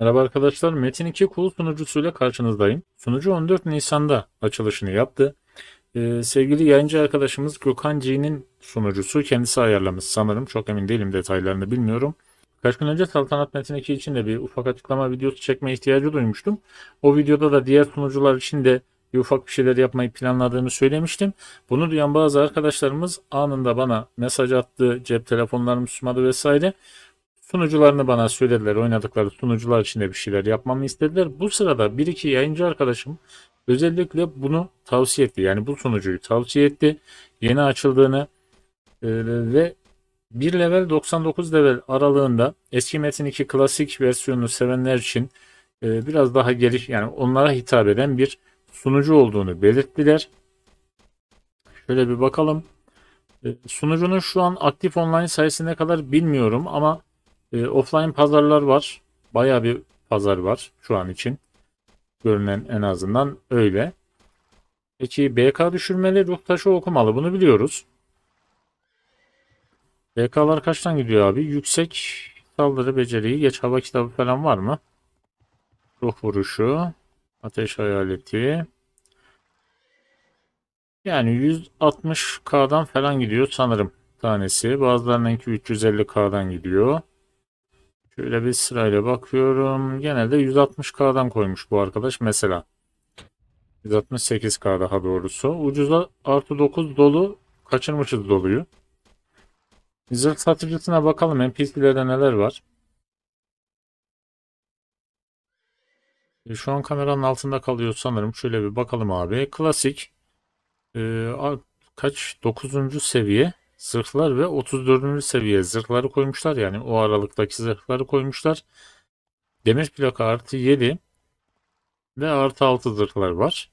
Merhaba arkadaşlar, Metin 2 Cool sunucusuyla karşınızdayım. Sunucu 14 Nisan'da açılışını yaptı. Ee, sevgili yayıncı arkadaşımız Gökhan G'nin sunucusu, kendisi ayarlamış sanırım. Çok emin değilim detaylarını bilmiyorum. Kaç gün önce Saltanat Metin 2 için de bir ufak açıklama videosu çekme ihtiyacı duymuştum. O videoda da diğer sunucular için de bir ufak bir şeyler yapmayı planladığını söylemiştim. Bunu duyan bazı arkadaşlarımız anında bana mesaj attı, cep telefonlarımı susmadı vesaire. Sunucularını bana söylediler. Oynadıkları sunucular için de bir şeyler yapmamı istediler. Bu sırada bir iki yayıncı arkadaşım özellikle bunu tavsiye etti. Yani bu sunucuyu tavsiye etti. Yeni açıldığını e, ve 1 level 99 level aralığında eski Metin 2 klasik versiyonunu sevenler için e, biraz daha geliş yani onlara hitap eden bir sunucu olduğunu belirttiler. Şöyle bir bakalım. E, sunucunun şu an aktif online sayısı ne kadar bilmiyorum ama e, offline pazarlar var. Baya bir pazar var şu an için. Görünen en azından öyle. Peki BK düşürmeli ruh taşı okumalı bunu biliyoruz. BK'lar kaçtan gidiyor abi? Yüksek saldırı beceriyi geç hava kitabı falan var mı? Ruh vuruşu. Ateş hayaleti. Yani 160K'dan falan gidiyor sanırım tanesi. Bazılarınınki 350K'dan gidiyor. Şöyle bir sırayla bakıyorum. Genelde 160K'dan koymuş bu arkadaş mesela. 168K daha doğrusu. Ucuza artı 9 dolu kaçırmışız doluyu. Zırh satıcısına bakalım. NPC'lerde neler var? E, şu an kameranın altında kalıyor sanırım. Şöyle bir bakalım abi. Klasik. E, kaç? 9. seviye zırhlar ve 34. seviye zırhları koymuşlar. Yani o aralıktaki zırhları koymuşlar. Demir plaka artı 7 ve artı 6 zırhlar var.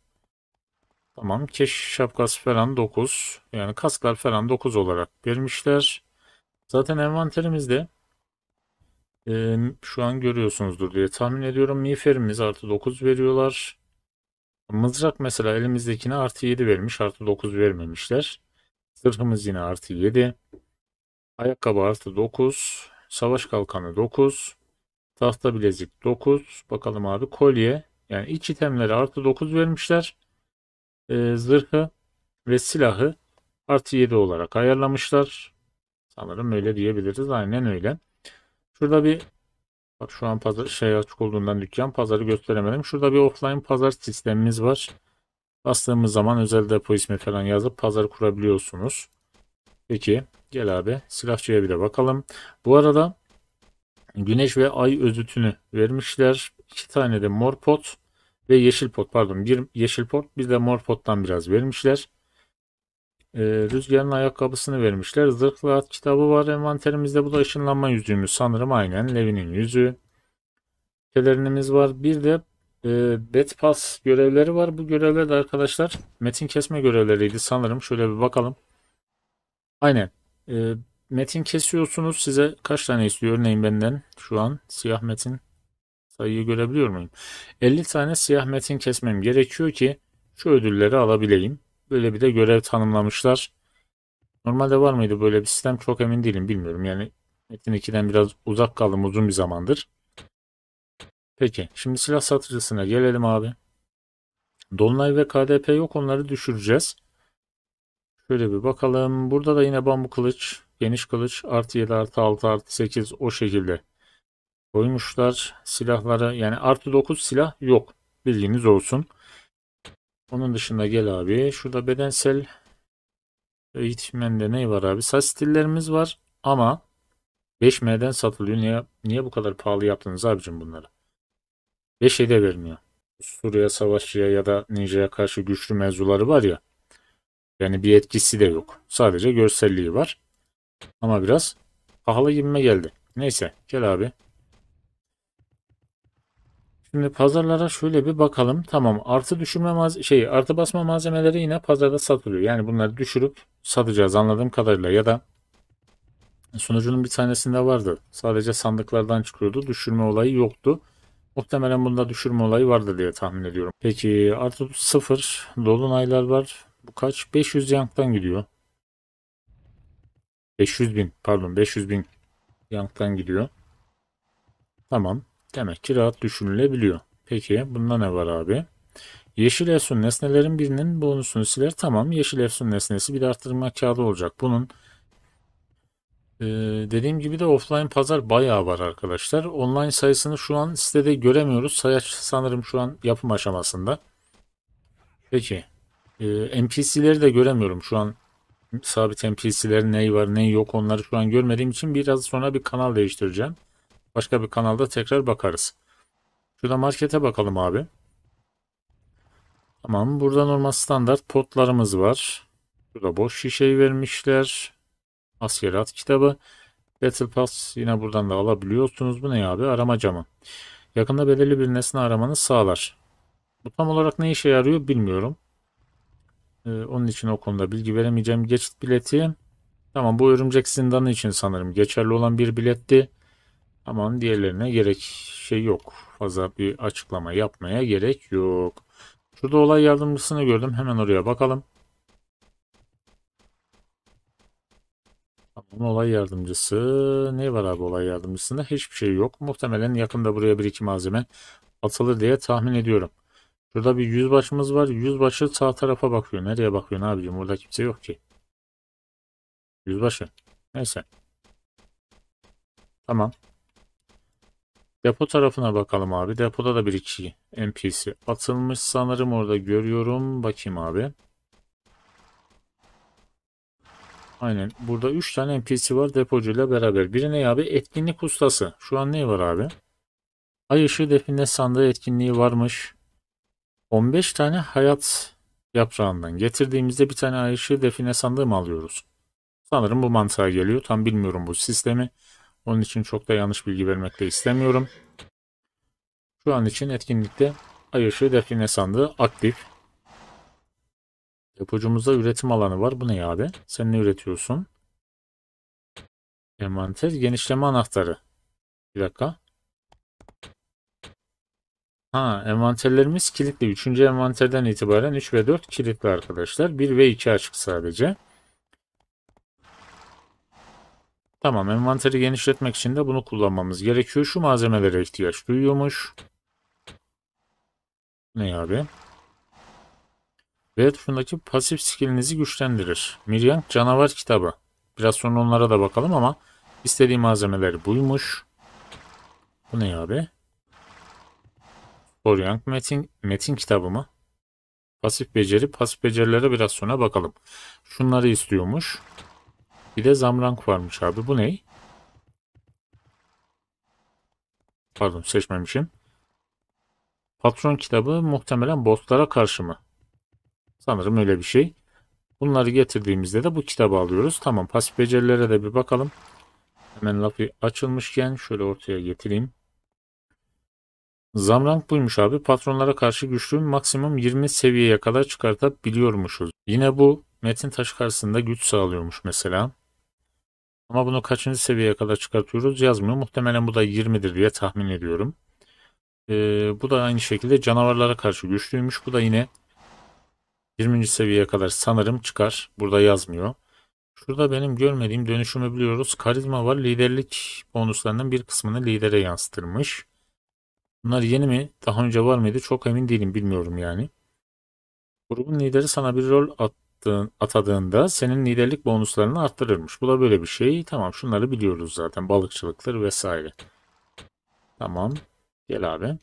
Tamam keşif şapkası falan 9. Yani kasklar falan 9 olarak vermişler. Zaten envanterimizde e, şu an görüyorsunuzdur diye tahmin ediyorum. Miğferimiz artı 9 veriyorlar. Mızrak mesela elimizdekine artı 7 vermiş artı 9 vermemişler. Zırhımız yine artı 7. Ayakkabı artı 9. Savaş kalkanı 9. Tahta bilezik 9. Bakalım abi kolye. Yani iç itemleri artı 9 vermişler. Ee, zırhı ve silahı artı 7 olarak ayarlamışlar. Sanırım öyle diyebiliriz. Aynen öyle. Şurada bir bak şu an pazar şey açık olduğundan dükkan pazarı gösteremedim. Şurada bir offline pazar sistemimiz var. Bastığımız zaman özel depo ismi falan yazıp pazar kurabiliyorsunuz. Peki gel abi silahçıya bir de bakalım. Bu arada güneş ve ay özütünü vermişler. İki tane de mor pot ve yeşil pot pardon bir yeşil pot bir de mor pottan biraz vermişler. Ee, rüzgarın ayakkabısını vermişler. Zırhlı at kitabı var envanterimizde. Bu da ışınlanma yüzüğümüz sanırım aynen. Levin'in yüzüğü. Pelerinimiz var. Bir de e, bet pass görevleri var. Bu görevler de arkadaşlar metin kesme görevleriydi sanırım. Şöyle bir bakalım. Aynen. E, metin kesiyorsunuz. Size kaç tane istiyor? Örneğin benden şu an siyah metin sayıyı görebiliyor muyum? 50 tane siyah metin kesmem gerekiyor ki şu ödülleri alabileyim. Böyle bir de görev tanımlamışlar. Normalde var mıydı böyle bir sistem çok emin değilim bilmiyorum. Yani Metin 2'den biraz uzak kaldım uzun bir zamandır. Peki şimdi silah satıcısına gelelim abi. Dolunay ve KDP yok onları düşüreceğiz. Şöyle bir bakalım. Burada da yine bambu kılıç, geniş kılıç artı 7 artı 6 artı 8 o şekilde koymuşlar silahlara. Yani artı 9 silah yok bilginiz olsun. Onun dışında gel abi. Şurada bedensel eğitmende ne var abi? Saç stillerimiz var ama 5M'den satılıyor. Niye, niye bu kadar pahalı yaptınız abicim bunları? Ve şey de vermiyor. Suriye savaşçıya ya da ninja'ya karşı güçlü mevzuları var ya. Yani bir etkisi de yok. Sadece görselliği var. Ama biraz pahalı gibime geldi. Neyse gel abi. Şimdi pazarlara şöyle bir bakalım. Tamam artı düşürme şey artı basma malzemeleri yine pazarda satılıyor. Yani bunları düşürüp satacağız anladığım kadarıyla ya da sunucunun bir tanesinde vardı. Sadece sandıklardan çıkıyordu. Düşürme olayı yoktu. Muhtemelen bunda düşürme olayı vardı diye tahmin ediyorum. Peki artı 0 dolunaylar var. Bu kaç? 500 yanktan gidiyor. 500 bin pardon 500 bin yanktan gidiyor. Tamam. Demek ki rahat düşünülebiliyor. Peki bunda ne var abi? Yeşil efsun nesnelerin birinin bonusunu siler. Tamam yeşil efsun nesnesi bir artırma kağıdı olacak. Bunun ee, dediğim gibi de offline pazar bayağı var arkadaşlar. Online sayısını şu an sitede göremiyoruz. Sayaç sanırım şu an yapım aşamasında. Peki. Ee, NPC'leri de göremiyorum şu an. Sabit NPC'lerin ne var ne yok onları şu an görmediğim için biraz sonra bir kanal değiştireceğim. Başka bir kanalda tekrar bakarız. Şurada markete bakalım abi. Tamam burada normal standart potlarımız var. Şurada boş şişeyi vermişler. Askerat kitabı. Battle Pass yine buradan da alabiliyorsunuz. Bu ne abi? Arama camı. Yakında belirli bir nesne aramanı sağlar. Bu tam olarak ne işe yarıyor bilmiyorum. Ee, onun için o konuda bilgi veremeyeceğim. Geçit bileti. Tamam bu örümcek zindanı için sanırım geçerli olan bir biletti. Aman diğerlerine gerek şey yok. Fazla bir açıklama yapmaya gerek yok. Şurada olay yardımcısını gördüm. Hemen oraya bakalım. Ama olay yardımcısı ne var abi olay yardımcısında? Hiçbir şey yok. Muhtemelen yakında buraya bir iki malzeme atılır diye tahmin ediyorum. Şurada bir yüzbaşımız var. Yüzbaşı sağ tarafa bakıyor. Nereye bakıyor ne abicim? Burada kimse yok ki. Yüzbaşı. Neyse. Tamam. Depo tarafına bakalım abi. Depoda da bir iki NPC atılmış sanırım orada görüyorum. Bakayım abi. Aynen. Burada 3 tane NPC var depocuyla beraber. Biri ne abi? Etkinlik ustası. Şu an ne var abi? Ay ışığı define sandığı etkinliği varmış. 15 tane hayat yaprağından getirdiğimizde bir tane ay ışığı define sandığı mı alıyoruz? Sanırım bu mantığa geliyor. Tam bilmiyorum bu sistemi. Onun için çok da yanlış bilgi vermek de istemiyorum. Şu an için etkinlikte ay ışığı define sandığı aktif. Depocumuzda üretim alanı var. Bu ne abi? Sen ne üretiyorsun? Envanter genişleme anahtarı. Bir dakika. Ha, envanterlerimiz kilitli. Üçüncü envanterden itibaren 3 ve 4 kilitli arkadaşlar. 1 ve 2 açık sadece. Tamam, envanteri genişletmek için de bunu kullanmamız gerekiyor. Şu malzemelere ihtiyaç duyuyormuş. Ne abi? B pasif skillinizi güçlendirir. Miryan Canavar kitabı. Biraz sonra onlara da bakalım ama istediği malzemeler buymuş. Bu ne abi? Orion metin, metin kitabı mı? Pasif beceri. Pasif becerilere biraz sonra bakalım. Şunları istiyormuş. Bir de zamrank varmış abi. Bu ne? Pardon seçmemişim. Patron kitabı muhtemelen bosslara karşı mı? Sanırım öyle bir şey. Bunları getirdiğimizde de bu kitabı alıyoruz. Tamam pasif becerilere de bir bakalım. Hemen lafı açılmışken şöyle ortaya getireyim. Zamrank buymuş abi. Patronlara karşı güçlü maksimum 20 seviyeye kadar çıkartabiliyormuşuz. Yine bu metin taşı karşısında güç sağlıyormuş mesela. Ama bunu kaçıncı seviyeye kadar çıkartıyoruz yazmıyor. Muhtemelen bu da 20'dir diye tahmin ediyorum. Ee, bu da aynı şekilde canavarlara karşı güçlüymüş. Bu da yine 20. seviyeye kadar sanırım çıkar. Burada yazmıyor. Şurada benim görmediğim dönüşümü biliyoruz. Karizma var. Liderlik bonuslarından bir kısmını lidere yansıtırmış. Bunlar yeni mi? Daha önce var mıydı? Çok emin değilim. Bilmiyorum yani. Grubun lideri sana bir rol attığın, atadığında senin liderlik bonuslarını arttırırmış. Bu da böyle bir şey. Tamam şunları biliyoruz zaten. Balıkçılıktır vesaire. Tamam. Gel abi.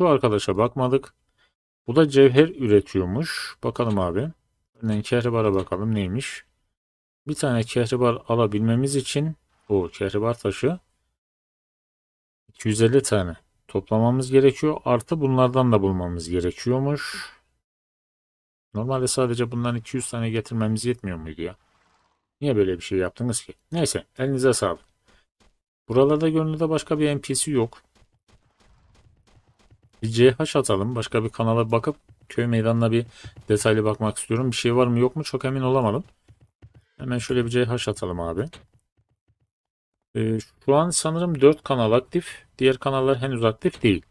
Şu arkadaşa bakmadık. Bu da cevher üretiyormuş. Bakalım abi. Örneğin kehribara bakalım neymiş. Bir tane kehribar alabilmemiz için o kehribar taşı 250 tane toplamamız gerekiyor. Artı bunlardan da bulmamız gerekiyormuş. Normalde sadece bundan 200 tane getirmemiz yetmiyor muydu ya? Niye böyle bir şey yaptınız ki? Neyse elinize sağlık. Buralarda görünürde başka bir NPC yok. Bir CH atalım. Başka bir kanala bakıp köy meydanına bir detaylı bakmak istiyorum. Bir şey var mı yok mu çok emin olamadım. Hemen şöyle bir CH atalım abi. Ee, şu an sanırım 4 kanal aktif. Diğer kanallar henüz aktif değil.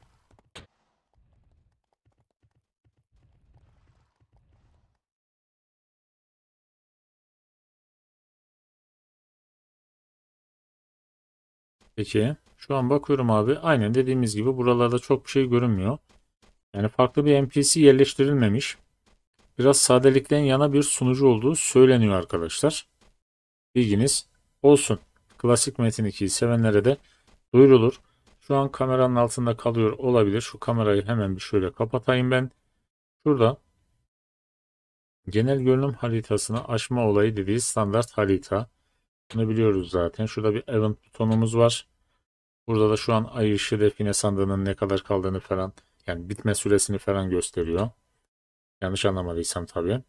Peki. Şu an bakıyorum abi. Aynen dediğimiz gibi buralarda çok bir şey görünmüyor. Yani farklı bir NPC yerleştirilmemiş. Biraz sadelikten yana bir sunucu olduğu söyleniyor arkadaşlar. Bilginiz olsun. Klasik Metin 2'yi sevenlere de duyurulur. Şu an kameranın altında kalıyor olabilir. Şu kamerayı hemen bir şöyle kapatayım ben. Şurada genel görünüm haritasını açma olayı dediği standart harita. Bunu biliyoruz zaten. Şurada bir event butonumuz var. Burada da şu an ayış hedefine sandığının ne kadar kaldığını falan yani bitme süresini falan gösteriyor. Yanlış anlamadıysam tabii.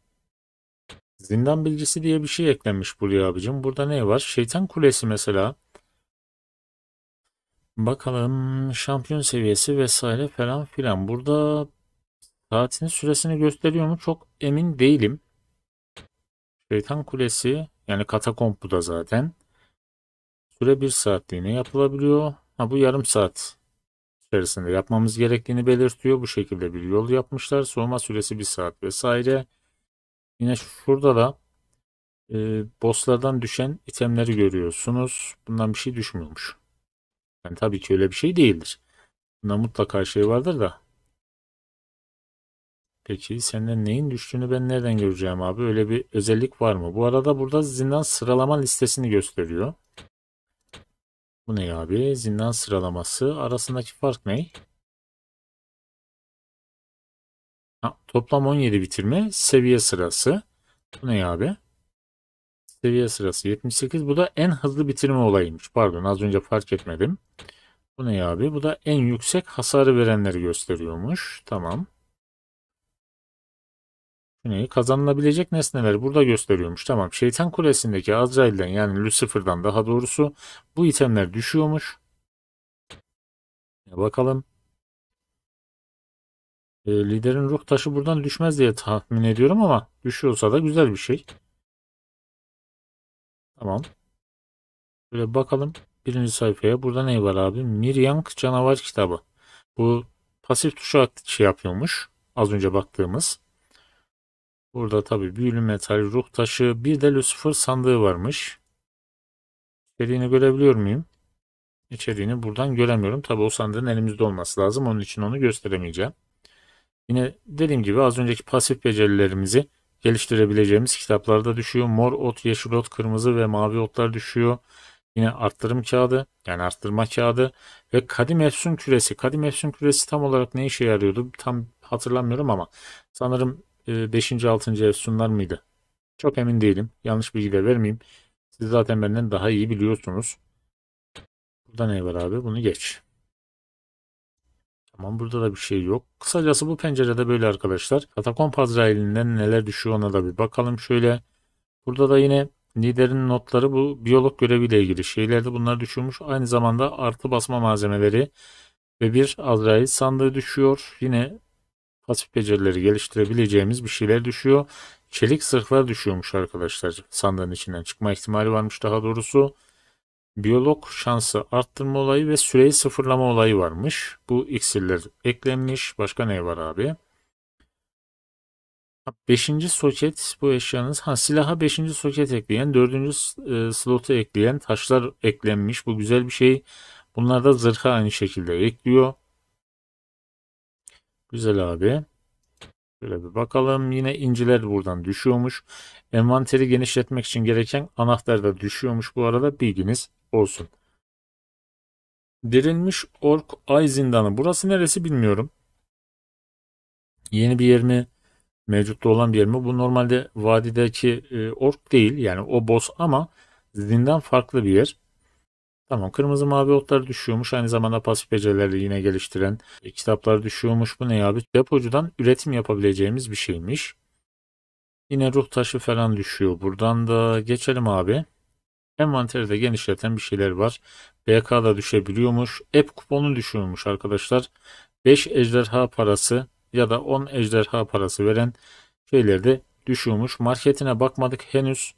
Zindan bilgisi diye bir şey eklenmiş buraya abicim. Burada ne var? Şeytan kulesi mesela. Bakalım şampiyon seviyesi vesaire falan filan. Burada saatinin süresini gösteriyor mu? Çok emin değilim. Şeytan kulesi yani da zaten. Süre bir saatliğine yapılabiliyor. Ha, bu yarım saat içerisinde yapmamız gerektiğini belirtiyor. Bu şekilde bir yol yapmışlar. Soğuma süresi bir saat vesaire. Yine şurada da e, bosslardan düşen itemleri görüyorsunuz. Bundan bir şey düşmüyormuş. Yani tabii ki öyle bir şey değildir. Bunda mutlaka şey vardır da. Peki senden neyin düştüğünü ben nereden göreceğim abi? Öyle bir özellik var mı? Bu arada burada zindan sıralama listesini gösteriyor. Bu ne abi? Zindan sıralaması. Arasındaki fark ne? Ha, toplam 17 bitirme. Seviye sırası. Bu ne abi? Seviye sırası 78. Bu da en hızlı bitirme olayıymış. Pardon az önce fark etmedim. Bu ne abi? Bu da en yüksek hasarı verenleri gösteriyormuş. Tamam. Dünyayı kazanılabilecek nesneleri burada gösteriyormuş. Tamam şeytan kulesindeki Azrail'den yani Lucifer'dan daha doğrusu bu itemler düşüyormuş. bakalım. E, liderin ruh taşı buradan düşmez diye tahmin ediyorum ama düşüyorsa da güzel bir şey. Tamam. Böyle bakalım birinci sayfaya. Burada ne var abi? Miryang canavar kitabı. Bu pasif tuşu şey yapıyormuş. Az önce baktığımız. Burada tabi büyülü metal, ruh taşı, bir de Lucifer sandığı varmış. İçeriğini görebiliyor muyum? İçeriğini buradan göremiyorum. Tabi o sandığın elimizde olması lazım. Onun için onu gösteremeyeceğim. Yine dediğim gibi az önceki pasif becerilerimizi geliştirebileceğimiz kitaplarda düşüyor. Mor ot, yeşil ot, kırmızı ve mavi otlar düşüyor. Yine arttırım kağıdı yani arttırma kağıdı ve kadim efsun küresi. Kadim efsun küresi tam olarak ne işe yarıyordu tam hatırlamıyorum ama sanırım 5. 6. Efsunlar mıydı? Çok emin değilim. Yanlış bilgi de vermeyeyim. Siz zaten benden daha iyi biliyorsunuz. Burada ne var abi? Bunu geç. Tamam burada da bir şey yok. Kısacası bu pencerede böyle arkadaşlar. Katakomb Azrail'inden neler düşüyor ona da bir bakalım şöyle. Burada da yine liderin notları bu biyolog göreviyle ilgili şeylerde bunlar düşürmüş. Aynı zamanda artı basma malzemeleri ve bir Azrail sandığı düşüyor. Yine pasif becerileri geliştirebileceğimiz bir şeyler düşüyor. Çelik zırhlar düşüyormuş arkadaşlar. Sandığın içinden çıkma ihtimali varmış daha doğrusu. Biyolog şansı arttırma olayı ve süreyi sıfırlama olayı varmış. Bu iksirler eklenmiş. Başka ne var abi? Beşinci soket bu eşyanız. Ha silaha beşinci soket ekleyen, dördüncü e, slotu ekleyen taşlar eklenmiş. Bu güzel bir şey. Bunlar da zırha aynı şekilde ekliyor. Güzel abi. Şöyle bir bakalım. Yine inciler buradan düşüyormuş. Envanteri genişletmek için gereken anahtar da düşüyormuş bu arada. Bilginiz olsun. Derilmiş Ork Ay Zindanı. Burası neresi bilmiyorum. Yeni bir yer mi? Mevcutta olan bir yer mi? Bu normalde vadideki e, ork değil. Yani o boss ama zindan farklı bir yer. Tamam kırmızı mavi otlar düşüyormuş. Aynı zamanda pasif becerileri yine geliştiren e, kitaplar düşüyormuş. Bu ne abi? Depocudan üretim yapabileceğimiz bir şeymiş. Yine ruh taşı falan düşüyor. Buradan da geçelim abi. Envanteri de genişleten bir şeyler var. BK da düşebiliyormuş. App kuponu düşüyormuş arkadaşlar. 5 ejderha parası ya da 10 ejderha parası veren şeyler de düşüyormuş. Marketine bakmadık henüz.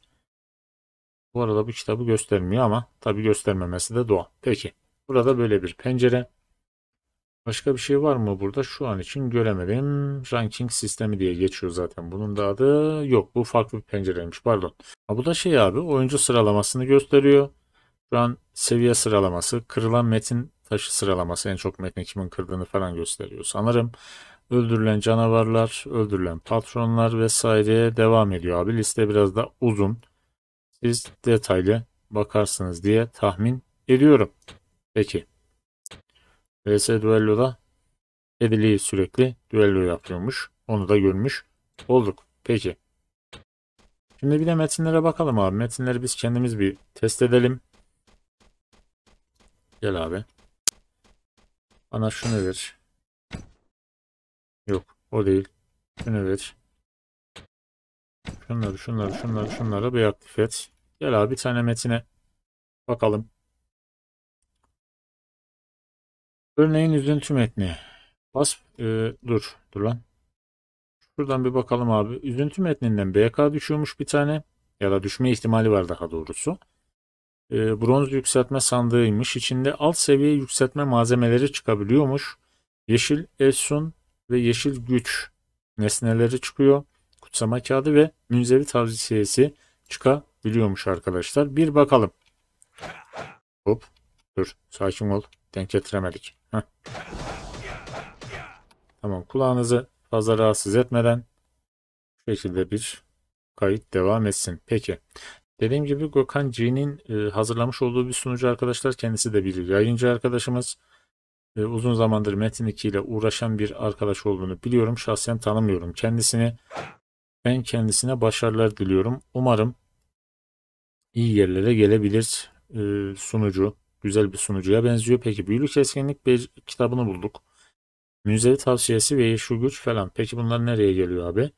Bu arada bu kitabı göstermiyor ama tabi göstermemesi de doğal. Peki. Burada böyle bir pencere. Başka bir şey var mı burada? Şu an için göremedim. Ranking sistemi diye geçiyor zaten. Bunun da adı yok. Bu farklı bir pencereymiş. Pardon. Ha, bu da şey abi. Oyuncu sıralamasını gösteriyor. Şu an seviye sıralaması, kırılan metin taşı sıralaması en çok metni kimin kırdığını falan gösteriyor sanırım. Öldürülen canavarlar, öldürülen patronlar vesaire devam ediyor abi. Liste biraz da uzun siz detaylı bakarsınız diye tahmin ediyorum. Peki. VS Duello'da Edili'yi sürekli düello yapıyormuş. Onu da görmüş olduk. Peki. Şimdi bir de metinlere bakalım abi. Metinleri biz kendimiz bir test edelim. Gel abi. Bana şunu ver. Yok o değil. Şunu ver. Şunları şunları şunları şunları bir aktif et. Gel abi bir tane metine bakalım. Örneğin üzüntü metni. Bas e, dur dur lan. Şuradan bir bakalım abi. Üzüntü metninden BK düşüyormuş bir tane. Ya da düşme ihtimali var daha doğrusu. E, bronz yükseltme sandığıymış. İçinde alt seviye yükseltme malzemeleri çıkabiliyormuş. Yeşil Esun ve yeşil güç nesneleri çıkıyor kutsama kağıdı ve münzevi tavsiyesi çıkabiliyormuş arkadaşlar. Bir bakalım. Hop. Dur. Sakin ol. Denk getiremedik. Heh. Tamam. Kulağınızı fazla rahatsız etmeden bu şekilde bir kayıt devam etsin. Peki. Dediğim gibi Gökhan C'nin e, hazırlamış olduğu bir sunucu arkadaşlar. Kendisi de bir yayıncı arkadaşımız. E, uzun zamandır Metin 2 ile uğraşan bir arkadaş olduğunu biliyorum. Şahsen tanımıyorum kendisini. Ben kendisine başarılar diliyorum. Umarım iyi yerlere gelebilir e, sunucu. Güzel bir sunucuya benziyor. Peki büyülü keskinlik bir kitabını bulduk. Müzevi tavsiyesi ve yeşil güç falan. Peki bunlar nereye geliyor abi?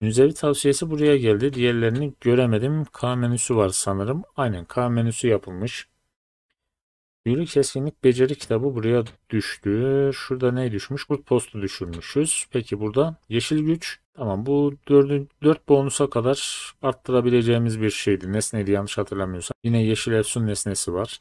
Müzevi tavsiyesi buraya geldi. Diğerlerini göremedim. K menüsü var sanırım. Aynen K menüsü yapılmış. Büyülü keskinlik beceri kitabı buraya düştü. Şurada ne düşmüş? Kurt postu düşürmüşüz. Peki burada yeşil güç. Tamam bu 4, 4 bonusa kadar arttırabileceğimiz bir şeydi. Nesneydi yanlış hatırlamıyorsam. Yine yeşil efsun nesnesi var.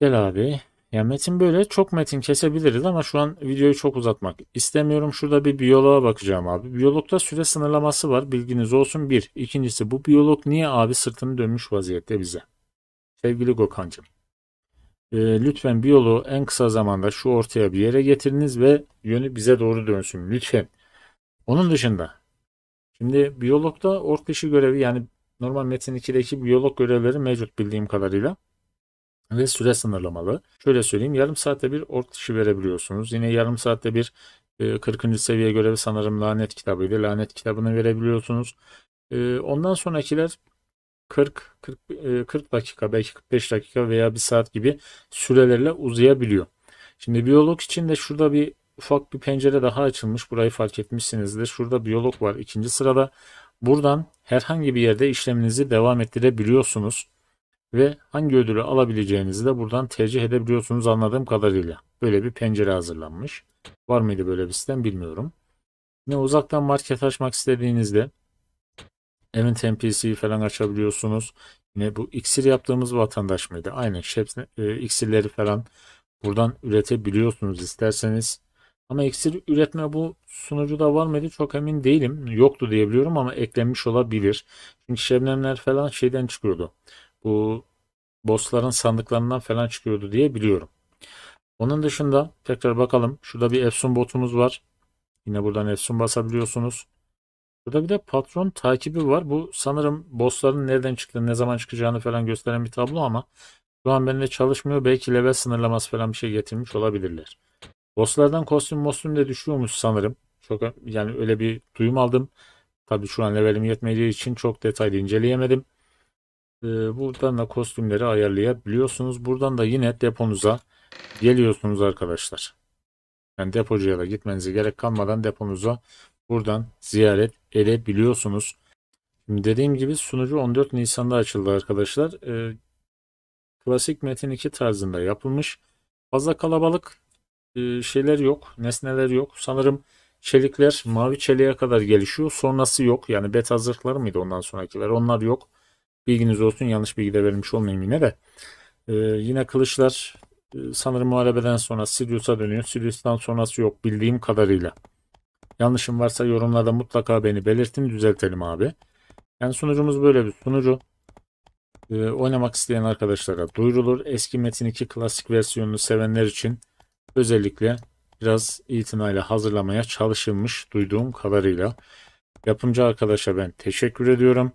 Gel abi. Ya metin böyle çok metin kesebiliriz ama şu an videoyu çok uzatmak istemiyorum. Şurada bir biyoloğa bakacağım abi. Biyologda süre sınırlaması var. Bilginiz olsun bir. İkincisi bu biyolog niye abi sırtını dönmüş vaziyette bize? Sevgili Gökhan'cığım, e, lütfen biyoloğu en kısa zamanda şu ortaya bir yere getiriniz ve yönü bize doğru dönsün lütfen. Onun dışında şimdi biyologda ork dışı görevi yani normal metin 2'deki biyolog görevleri mevcut bildiğim kadarıyla ve süre sınırlamalı. Şöyle söyleyeyim yarım saatte bir ork dışı verebiliyorsunuz. Yine yarım saatte bir 40. E, seviye görevi sanırım lanet kitabıydı. Lanet kitabını verebiliyorsunuz. E, ondan sonrakiler 40, 40, 40 dakika belki 45 dakika veya bir saat gibi sürelerle uzayabiliyor. Şimdi biyolog için de şurada bir ufak bir pencere daha açılmış. Burayı fark etmişsiniz de. Şurada biyolog var ikinci sırada. Buradan herhangi bir yerde işleminizi devam ettirebiliyorsunuz ve hangi ödülü alabileceğinizi de buradan tercih edebiliyorsunuz anladığım kadarıyla. Böyle bir pencere hazırlanmış. Var mıydı böyle bir sistem bilmiyorum. Ne uzaktan market açmak istediğinizde Event NPC'yi falan açabiliyorsunuz. Yine bu iksir yaptığımız vatandaş mıydı? Aynen. Şepsine, e, iksirleri falan buradan üretebiliyorsunuz isterseniz. Ama iksir üretme bu sunucuda var mıydı çok emin değilim. Yoktu diyebiliyorum ama eklenmiş olabilir. Çünkü şebnemler falan şeyden çıkıyordu. Bu bossların sandıklarından falan çıkıyordu diye biliyorum. Onun dışında tekrar bakalım. Şurada bir Efsun botumuz var. Yine buradan Efsun basabiliyorsunuz. Burada bir de patron takibi var. Bu sanırım bossların nereden çıktığını, ne zaman çıkacağını falan gösteren bir tablo ama şu an benimle çalışmıyor. Belki level sınırlaması falan bir şey getirmiş olabilirler. Bosslardan kostüm mostüm de düşüyormuş sanırım. Çok yani öyle bir duyum aldım. Tabii şu an levelim yetmediği için çok detaylı inceleyemedim. Ee, buradan da kostümleri ayarlayabiliyorsunuz. Buradan da yine deponuza geliyorsunuz arkadaşlar. Yani depocuya da gitmenize gerek kalmadan deponuza buradan ziyaret edebiliyorsunuz. Şimdi dediğim gibi sunucu 14 Nisan'da açıldı arkadaşlar. Ee, klasik Metin 2 tarzında yapılmış. Fazla kalabalık e, şeyler yok, nesneler yok. Sanırım çelikler mavi çeliğe kadar gelişiyor. Sonrası yok. Yani bet hazırlıkları mıydı ondan sonrakiler? Onlar yok. Bilginiz olsun yanlış bilgi de vermiş olmayayım yine de. Ee, yine kılıçlar e, sanırım muharebeden sonra Sirius'a dönüyor. Sirius'tan sonrası yok bildiğim kadarıyla. Yanlışım varsa yorumlarda mutlaka beni belirtin düzeltelim abi. Yani sunucumuz böyle bir sunucu. Ee, oynamak isteyen arkadaşlara duyurulur. Eski Metin 2 klasik versiyonunu sevenler için özellikle biraz itinayla hazırlamaya çalışılmış duyduğum kadarıyla. Yapımcı arkadaşa ben teşekkür ediyorum.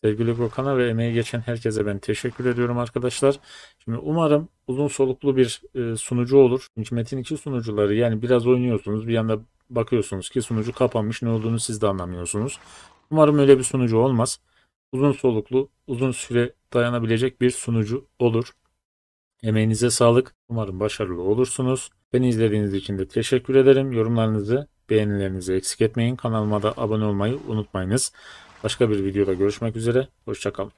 Sevgili Gökhan'a ve emeği geçen herkese ben teşekkür ediyorum arkadaşlar. Şimdi umarım uzun soluklu bir e, sunucu olur. Çünkü Metin 2 sunucuları yani biraz oynuyorsunuz bir yanda bakıyorsunuz ki sunucu kapanmış ne olduğunu siz de anlamıyorsunuz. Umarım öyle bir sunucu olmaz. Uzun soluklu, uzun süre dayanabilecek bir sunucu olur. Emeğinize sağlık. Umarım başarılı olursunuz. Beni izlediğiniz için de teşekkür ederim. Yorumlarınızı, beğenilerinizi eksik etmeyin. Kanalıma da abone olmayı unutmayınız. Başka bir videoda görüşmek üzere. Hoşçakalın.